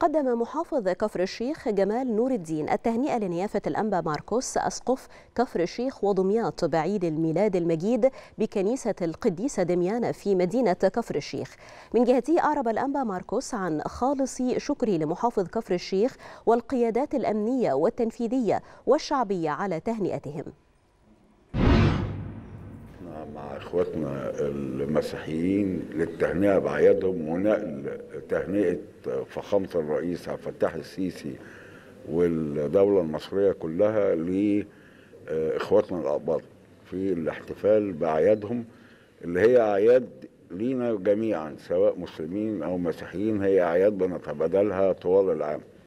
قدم محافظ كفر الشيخ جمال نور الدين التهنئة لنيافة الأنبا ماركوس أسقف كفر الشيخ ودمياط بعيد الميلاد المجيد بكنيسة القديسة دميانة في مدينة كفر الشيخ من جهته أعرب الأنبا ماركوس عن خالص شكري لمحافظ كفر الشيخ والقيادات الأمنية والتنفيذية والشعبية على تهنئتهم مع اخواتنا المسيحيين للتهنئه باعيادهم ونقل تهنئه فخامه الرئيس عبد الفتاح السيسي والدوله المصريه كلها لاخواتنا الاقباط في الاحتفال باعيادهم اللي هي اعياد لينا جميعا سواء مسلمين او مسيحيين هي اعياد بنتبادلها طوال العام